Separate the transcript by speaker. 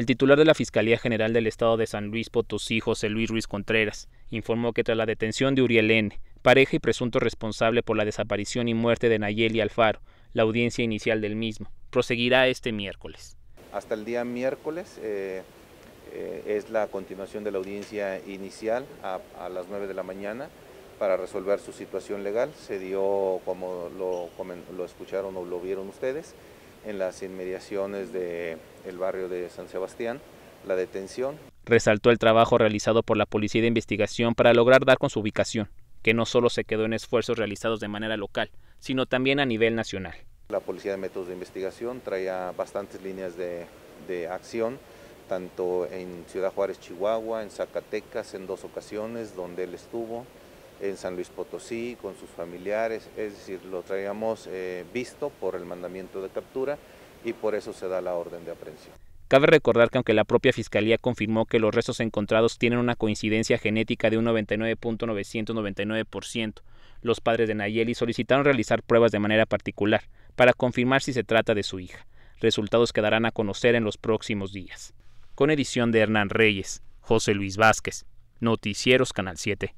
Speaker 1: El titular de la Fiscalía General del Estado de San Luis Potosí, José Luis Ruiz Contreras, informó que tras la detención de Uriel N., pareja y presunto responsable por la desaparición y muerte de Nayeli Alfaro, la audiencia inicial del mismo proseguirá este miércoles.
Speaker 2: Hasta el día miércoles eh, eh, es la continuación de la audiencia inicial a, las 9 de la mañana para resolver su situación legal. Se dio, como lo escucharon o lo vieron ustedes, en las inmediaciones del el barrio de San Sebastián la detención.
Speaker 1: Resaltó el trabajo realizado por la Policía de Investigación para lograr dar con su ubicación, que no solo se quedó en esfuerzos realizados de manera local, sino también a nivel nacional.
Speaker 2: La Policía de Métodos de Investigación traía bastantes líneas de, de acción, tanto en Ciudad Juárez, Chihuahua, en Zacatecas, en dos ocasiones donde él estuvo, en San Luis Potosí, con sus familiares, es decir, lo traíamos eh, visto por el mandamiento de captura y por eso se da la orden de aprehensión.
Speaker 1: Cabe recordar que aunque la propia Fiscalía confirmó que los restos encontrados tienen una coincidencia genética de un 99.999%, los padres de Nayeli solicitaron realizar pruebas de manera particular para confirmar si se trata de su hija. Resultados que darán a conocer en los próximos días. Con edición de Hernán Reyes, José Luis Vázquez, Noticieros Canal
Speaker 2: 7.